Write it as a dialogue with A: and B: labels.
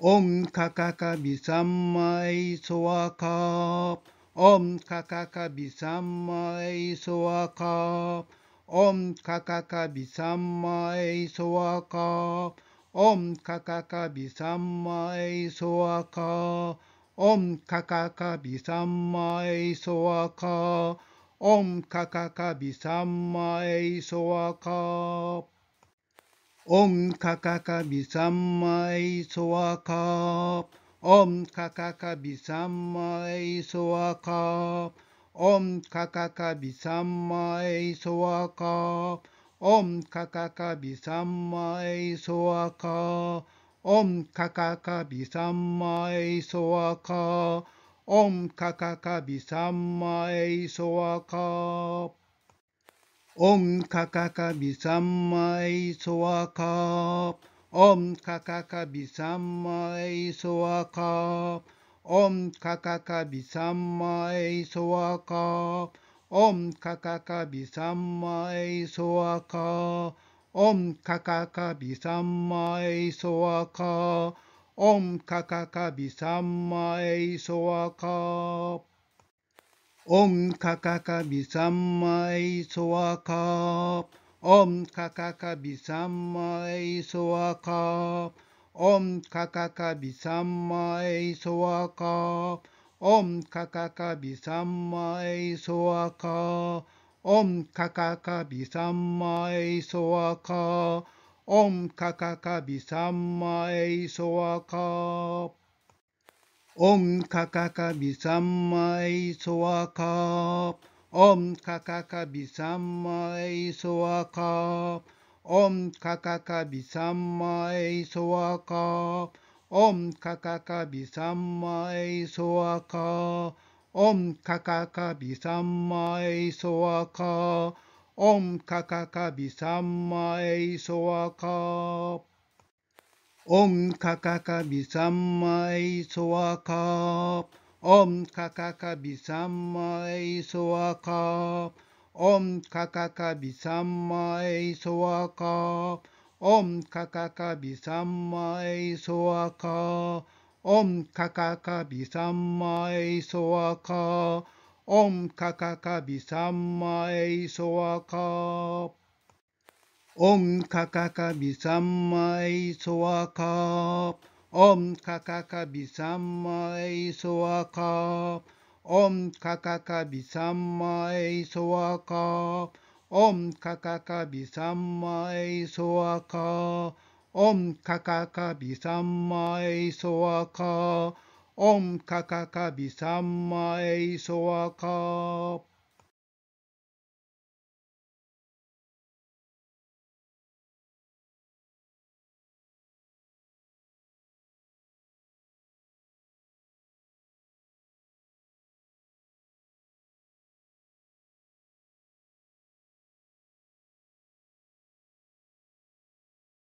A: オンカカカビ三枚ソワカオンカカカビ三枚ソワカオンカカカビ三枚ソワカオンカカカビ三枚ソワカオンカカカビ三枚ソワカオンカカカビ三枚ソワカオンカカカビサン三イソワカオンカカカビサン三イソワカオンカカカビサン三イソワカオンカカカビサン三イソワカオンカカカビサン三イソワカオンカカカビサン三イソワカオンカカカビサンマイソワカオンカカカビサンマイソワカオンカカカビサンマイソワカオンカカカビサンマイソワカオンカカカビサンマイソワカオンカカカビサンマイソワカオンカカカビサンマイソワカオンカカカビサンマイソワカオンカカカビサンマイソワカオンカカカビサンマイソワカオンカカカビサンマイソワカオンカカカビサンマイソワカオンカカカビサンマイソワカオンカカカビサンマイソワカオンカカカビサンマイソワカオンカカカビサンマイソワカオンカカカビサンマイソワカオンカカカビサオンカカカビサンマイソワカオンカカカビサンマイソワカオンカカカビサンマイソワカオンカカカビサンマイソワカオンカカカビサンマイソワカオンカカカビサンマイソワカオンカカカビサンマイソワカオンカカカビサンマイソワカオンカカカビサンマイソワカオンカカカビサンマイソワカオンカカカビサンマイソワカオンカカカビサンマイソワカ